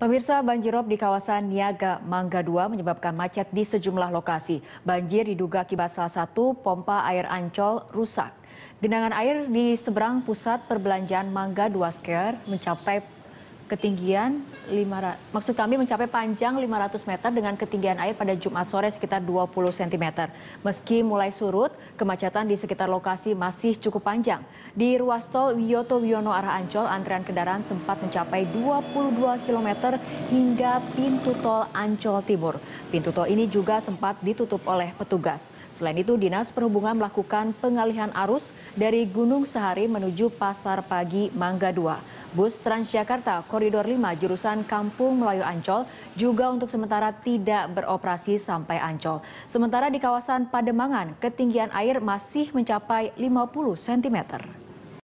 Pemirsa banjirop di kawasan Niaga Mangga 2 menyebabkan macet di sejumlah lokasi. Banjir diduga akibat salah satu pompa air Ancol rusak. Genangan air di seberang pusat perbelanjaan Mangga 2 Square mencapai ketinggian 500, maksud kami mencapai panjang 500 meter dengan ketinggian air pada Jumat sore sekitar 20 cm. Meski mulai surut, kemacetan di sekitar lokasi masih cukup panjang. Di ruas tol Wiyoto Wiono arah Ancol, antrean kendaraan sempat mencapai 22 km hingga pintu tol Ancol Timur. Pintu tol ini juga sempat ditutup oleh petugas. Selain itu, Dinas Perhubungan melakukan pengalihan arus dari Gunung Sehari menuju Pasar Pagi Mangga 2. Bus Transjakarta Koridor 5 jurusan Kampung Melayu Ancol juga untuk sementara tidak beroperasi sampai Ancol. Sementara di kawasan Pademangan, ketinggian air masih mencapai 50 cm.